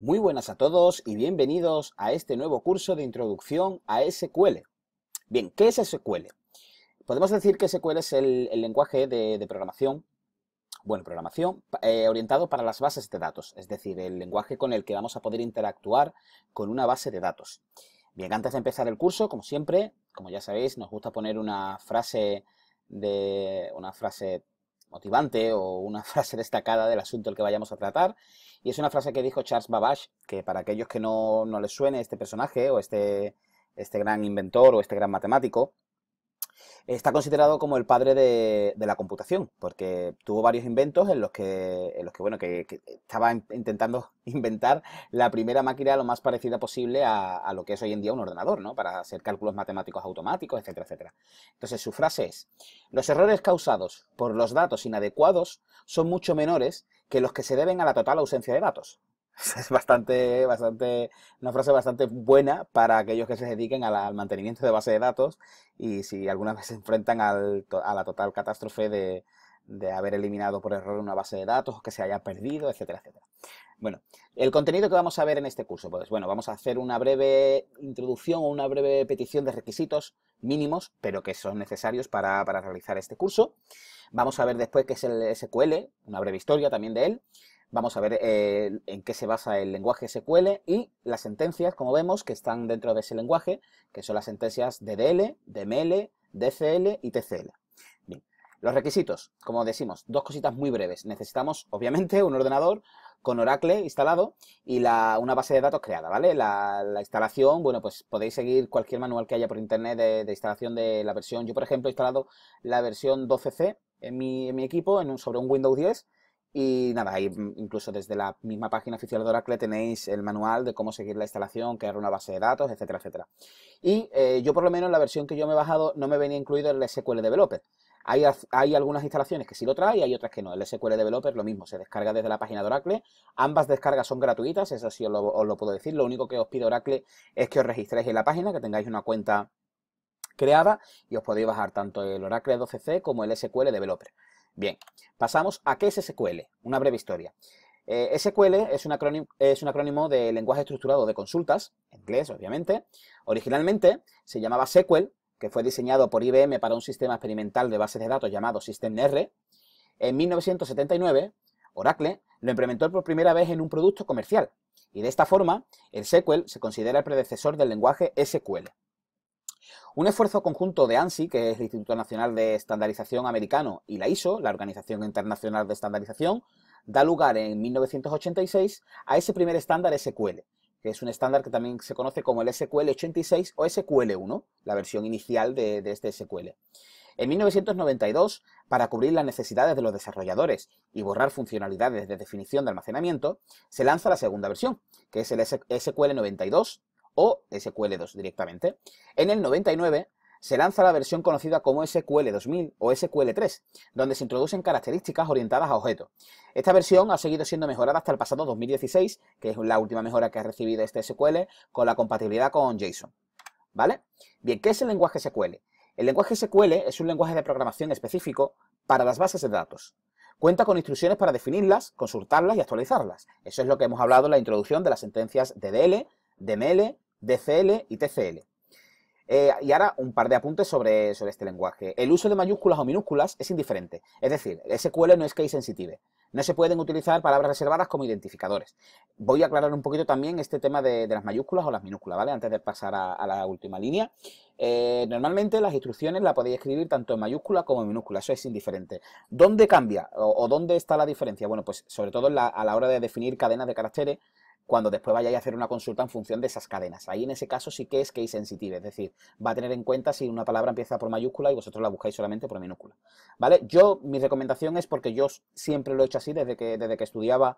Muy buenas a todos y bienvenidos a este nuevo curso de introducción a SQL. Bien, ¿qué es SQL? Podemos decir que SQL es el, lenguaje de, programación, bueno, programación eh, orientado para las bases de datos, es decir, el lenguaje con el que vamos a poder interactuar con una base de datos. Bien, antes de empezar el curso, como siempre, como ya sabéis, nos gusta poner una frase de una frase motivante o una frase destacada del asunto el que vayamos a tratar. Y es una frase que dijo Charles Babbage, que para aquellos que no, no les suene este personaje o este, este gran inventor o este gran matemático, Está considerado como el padre de, la computación, porque tuvo varios inventos en los que, los que bueno, que, estaba intentando inventar la primera máquina lo más parecida posible a, a, lo que es hoy en día un ordenador, ¿no? Para hacer cálculos matemáticos automáticos, etcétera, etcétera. Entonces, su frase es, los errores causados por los datos inadecuados son mucho menores que los que se deben a la total ausencia de datos. Es bastante, bastante, una frase bastante buena para aquellos que se dediquen al mantenimiento de base de datos y si alguna vez se enfrentan a la total catástrofe de, haber eliminado por error una base de datos o que se haya perdido, etcétera, etcétera. Bueno, el contenido que vamos a ver en este curso, pues bueno, vamos a hacer una breve introducción o una breve petición de requisitos mínimos, pero que son necesarios para, para realizar este curso. Vamos a ver después qué es el SQL, una breve historia también de él. Vamos a ver eh, en qué se basa el lenguaje SQL y las sentencias, como vemos, que están dentro de ese lenguaje, que son las sentencias DDL, DML, DCL y TCL. Los requisitos, como decimos, dos cositas muy breves. Necesitamos, obviamente, un ordenador con Oracle instalado y una base de datos creada, ¿vale? La, instalación, bueno, pues podéis seguir cualquier manual que haya por internet de, instalación de la versión. Yo, por ejemplo, he instalado la versión 12C en mi, equipo sobre un Windows 10 y nada, incluso desde la misma página oficial de Oracle tenéis el manual de cómo seguir la instalación, crear una base de datos, etcétera, etcétera. Y eh, yo por lo menos en la versión que yo me he bajado no me venía incluido el SQL Developer. Hay, hay, algunas instalaciones que sí lo trae y hay otras que no. El SQL Developer lo mismo, se descarga desde la página de Oracle. Ambas descargas son gratuitas, eso sí os lo, os lo puedo decir. Lo único que os pide Oracle es que os registréis en la página, que tengáis una cuenta creada y os podéis bajar tanto el Oracle 12c como el SQL Developer. Bien, pasamos a qué es SQL, una breve historia. Eh, SQL es un, acrónimo, es un, acrónimo, de lenguaje estructurado de consultas, en inglés obviamente. Originalmente se llamaba SQL, que fue diseñado por IBM para un sistema experimental de bases de datos llamado R. En 1979, Oracle lo implementó por primera vez en un producto comercial, y de esta forma, el SQL se considera el predecesor del lenguaje SQL. Un esfuerzo conjunto de ANSI, que es el Instituto Nacional de Estandarización Americano, y la ISO, la Organización Internacional de Estandarización, da lugar en 1986 a ese primer estándar SQL, que es un estándar que también se conoce como el SQL 86 o SQL1, la versión inicial de, este SQL. En 1992, para cubrir las necesidades de los desarrolladores y borrar funcionalidades de definición de almacenamiento, se lanza la segunda versión, que es el SQL 92, o SQL2 directamente. En el 99 se lanza la versión conocida como SQL2000 o SQL3, donde se introducen características orientadas a objetos. Esta versión ha seguido siendo mejorada hasta el pasado 2016, que es la última mejora que ha recibido este SQL, con la compatibilidad con JSON. ¿Vale? Bien, ¿qué es el lenguaje SQL? El lenguaje SQL es un lenguaje de programación específico para las bases de datos. Cuenta con instrucciones para definirlas, consultarlas y actualizarlas. Eso es lo que hemos hablado en la introducción de las sentencias DDL, DML. DCL y TCL. Eh, y ahora un par de apuntes sobre, sobre, este lenguaje. El uso de mayúsculas o minúsculas es indiferente. Es decir, SQL no es case sensitive. No se pueden utilizar palabras reservadas como identificadores. Voy a aclarar un poquito también este tema de, las mayúsculas o las minúsculas, ¿vale? Antes de pasar a, la última línea. Eh, normalmente las instrucciones las podéis escribir tanto en mayúscula como en minúscula. Eso es indiferente. ¿Dónde cambia o, dónde está la diferencia? Bueno, pues sobre todo a la hora de definir cadenas de caracteres cuando después vayáis a hacer una consulta en función de esas cadenas. Ahí en ese caso sí que es case sensitive, es decir, va a tener en cuenta si una palabra empieza por mayúscula y vosotros la buscáis solamente por minúscula. ¿Vale? Yo, mi recomendación es porque yo siempre lo he hecho así desde que, desde que estudiaba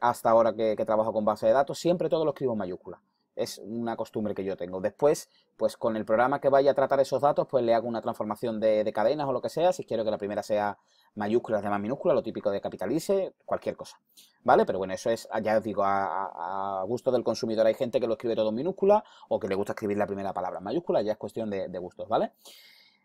hasta ahora que, que trabajo con base de datos, siempre todo lo escribo en mayúscula. Es una costumbre que yo tengo. Después, pues con el programa que vaya a tratar esos datos, pues le hago una transformación de, cadenas o lo que sea. Si quiero que la primera sea mayúscula, de demás minúscula lo típico de capitalice, cualquier cosa. ¿Vale? Pero bueno, eso es, ah, ya os digo, a, gusto del consumidor. Hay gente que lo escribe todo en minúscula o que le gusta escribir la primera palabra en mayúscula, ya es cuestión de, de gustos, ¿vale?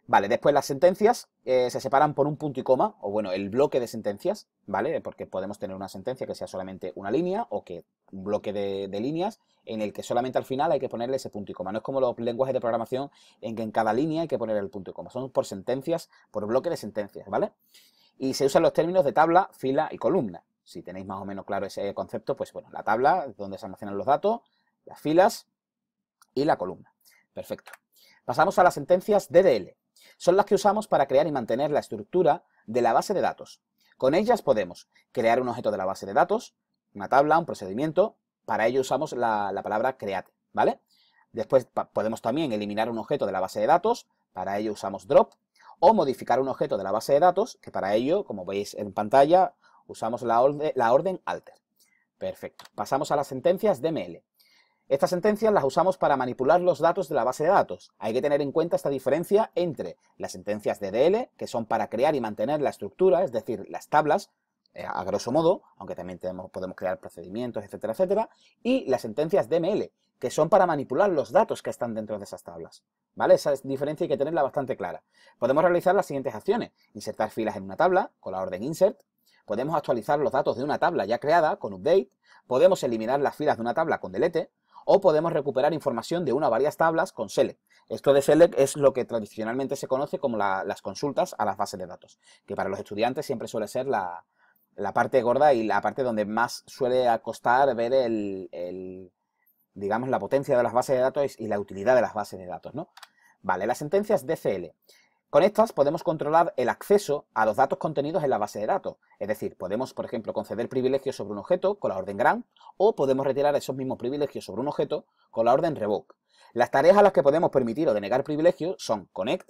Vale, después las sentencias eh, se separan por un punto y coma, o bueno, el bloque de sentencias, ¿vale? Porque podemos tener una sentencia que sea solamente una línea o que un bloque de, líneas en el que solamente al final hay que ponerle ese punto y coma. No es como los lenguajes de programación en que en cada línea hay que poner el punto y coma. Son por sentencias, por bloque de sentencias, ¿vale? Y se usan los términos de tabla, fila y columna. Si tenéis más o menos claro ese concepto, pues bueno, la tabla, es donde se almacenan los datos, las filas y la columna. Perfecto. Pasamos a las sentencias DDL, son las que usamos para crear y mantener la estructura de la base de datos. Con ellas podemos crear un objeto de la base de datos, una tabla, un procedimiento. Para ello usamos la, palabra create, ¿vale? Después podemos también eliminar un objeto de la base de datos. Para ello usamos drop. O modificar un objeto de la base de datos, que para ello, como veis en pantalla, usamos la, la orden alter. Perfecto. Pasamos a las sentencias DML. Estas sentencias las usamos para manipular los datos de la base de datos. Hay que tener en cuenta esta diferencia entre las sentencias DDL, que son para crear y mantener la estructura, es decir, las tablas, eh, a grosso modo, aunque también podemos crear procedimientos, etcétera, etcétera, y las sentencias DML, que son para manipular los datos que están dentro de esas tablas. ¿Vale? Esa diferencia hay que tenerla bastante clara. Podemos realizar las siguientes acciones. Insertar filas en una tabla con la orden insert, podemos actualizar los datos de una tabla ya creada con update, podemos eliminar las filas de una tabla con delete, o podemos recuperar información de una o varias tablas con SELECT. Esto de SELECT es lo que tradicionalmente se conoce como las consultas a las bases de datos, que para los estudiantes siempre suele ser la, parte gorda y la parte donde más suele acostar ver el, digamos, la potencia de las bases de datos y la utilidad de las bases de datos, ¿no? Vale, las sentencias DCL. Con estas podemos controlar el acceso a los datos contenidos en la base de datos, es decir, podemos, por ejemplo, conceder privilegios sobre un objeto con la orden grant o podemos retirar esos mismos privilegios sobre un objeto con la orden revoke. Las tareas a las que podemos permitir o denegar privilegios son connect,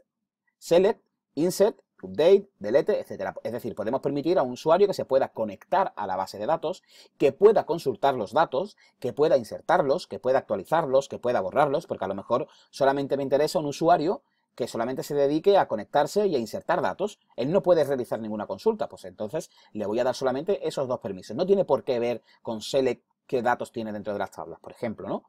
select, insert, update, delete, etc. Es decir, podemos permitir a un usuario que se pueda conectar a la base de datos, que pueda consultar los datos, que pueda insertarlos, que pueda actualizarlos, que pueda borrarlos, porque a lo mejor solamente me interesa un usuario que solamente se dedique a conectarse y a insertar datos. Él no puede realizar ninguna consulta, pues entonces le voy a dar solamente esos dos permisos. No tiene por qué ver con select qué datos tiene dentro de las tablas, por ejemplo, ¿no?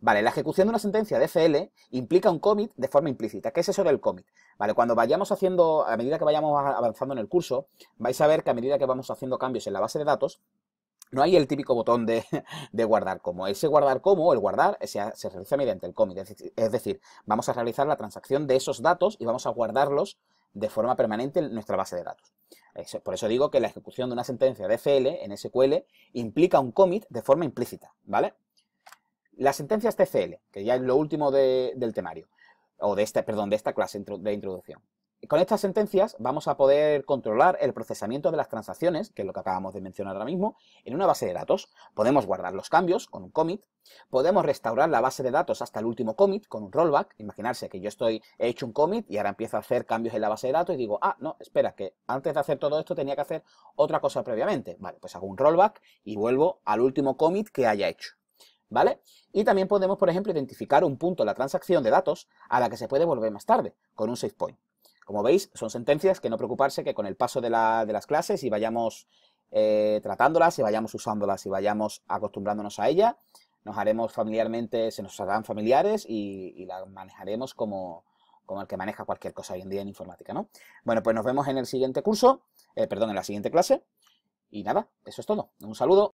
Vale, la ejecución de una sentencia de FL implica un commit de forma implícita. ¿Qué es eso del commit? Vale, cuando vayamos haciendo, a medida que vayamos avanzando en el curso, vais a ver que a medida que vamos haciendo cambios en la base de datos, no hay el típico botón de, guardar como. Ese guardar como, el guardar, eh, se, realiza mediante el commit. Es decir, vamos a realizar la transacción de esos datos y vamos a guardarlos de forma permanente en nuestra base de datos. por eso digo que la ejecución de una sentencia de CL en SQL implica un commit de forma implícita, ¿vale? Las sentencias TCL, que ya es lo último del temario, o de esta, perdón, de esta clase de introducción. Con estas sentencias vamos a poder controlar el procesamiento de las transacciones, que es lo que acabamos de mencionar ahora mismo, en una base de datos. Podemos guardar los cambios con un commit, podemos restaurar la base de datos hasta el último commit con un rollback. Imaginarse que yo estoy, he hecho un commit y ahora empiezo a hacer cambios en la base de datos y digo, ah, no, espera, que antes de hacer todo esto tenía que hacer otra cosa previamente. Vale, pues hago un rollback y vuelvo al último commit que haya hecho. ¿vale? Y también podemos, por ejemplo, identificar un punto en la transacción de datos a la que se puede volver más tarde, con un save point. Como veis, son sentencias que no preocuparse que con el paso de, las clases y vayamos eh, tratándolas y vayamos usándolas y vayamos acostumbrándonos a ella, nos haremos familiarmente, se nos harán familiares y, las manejaremos como, como el que maneja cualquier cosa hoy en día en informática, ¿no? Bueno, pues nos vemos en el siguiente curso, eh, perdón, en la siguiente clase. Y nada, eso es todo. Un saludo.